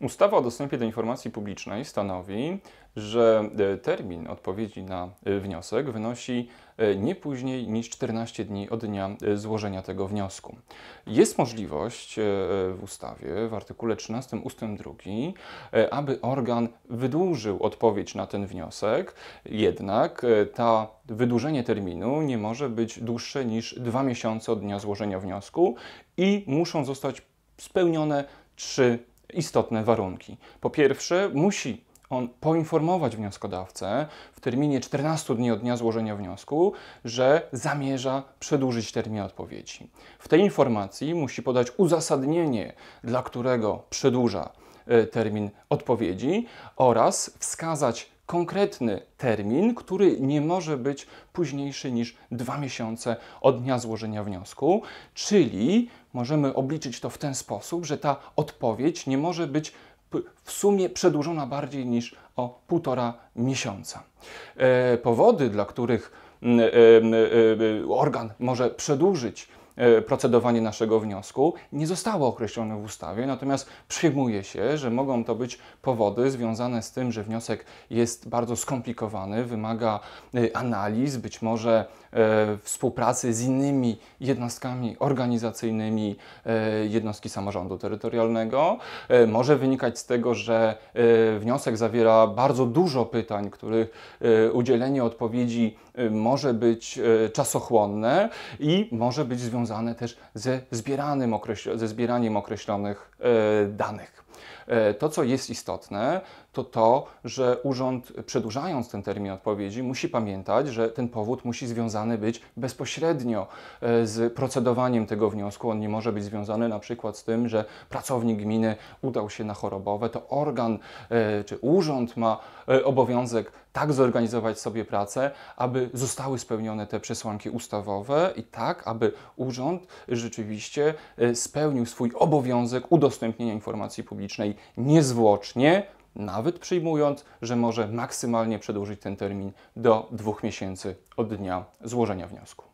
Ustawa o dostępie do informacji publicznej stanowi, że e, termin odpowiedzi na e, wniosek wynosi e, nie później niż 14 dni od dnia złożenia tego wniosku. Jest możliwość w ustawie, w artykule 13 ust. 2, aby organ wydłużył odpowiedź na ten wniosek, jednak ta wydłużenie terminu nie może być dłuższe niż dwa miesiące od dnia złożenia wniosku i muszą zostać spełnione trzy istotne warunki. Po pierwsze, musi on poinformować wnioskodawcę w terminie 14 dni od dnia złożenia wniosku, że zamierza przedłużyć termin odpowiedzi. W tej informacji musi podać uzasadnienie, dla którego przedłuża e, termin odpowiedzi oraz wskazać konkretny termin, który nie może być późniejszy niż dwa miesiące od dnia złożenia wniosku, czyli możemy obliczyć to w ten sposób, że ta odpowiedź nie może być w sumie przedłużona bardziej niż o półtora miesiąca. E, powody, dla których mm, e, mm, e, e, organ może przedłużyć E, procedowanie naszego wniosku, nie zostało określone w ustawie, natomiast przyjmuje się, że mogą to być powody związane z tym, że wniosek jest bardzo skomplikowany, wymaga e, analiz, być może e, współpracy z innymi jednostkami organizacyjnymi jednostki samorządu terytorialnego. Może wynikać z tego, że wniosek zawiera bardzo dużo pytań, których udzielenie odpowiedzi może być czasochłonne i może być związane związane też ze, zbieranym ze zbieraniem określonych e, danych. E, to, co jest istotne, to to, że urząd, przedłużając ten termin odpowiedzi, musi pamiętać, że ten powód musi związany być bezpośrednio e, z procedowaniem tego wniosku. On nie może być związany na przykład z tym, że pracownik gminy udał się na chorobowe. To organ e, czy urząd ma e, obowiązek tak zorganizować sobie pracę, aby zostały spełnione te przesłanki ustawowe i tak, aby urząd rzeczywiście e, spełnił swój obowiązek udostępnienia informacji publicznej niezwłocznie, nawet przyjmując, że może maksymalnie przedłużyć ten termin do dwóch miesięcy od dnia złożenia wniosku.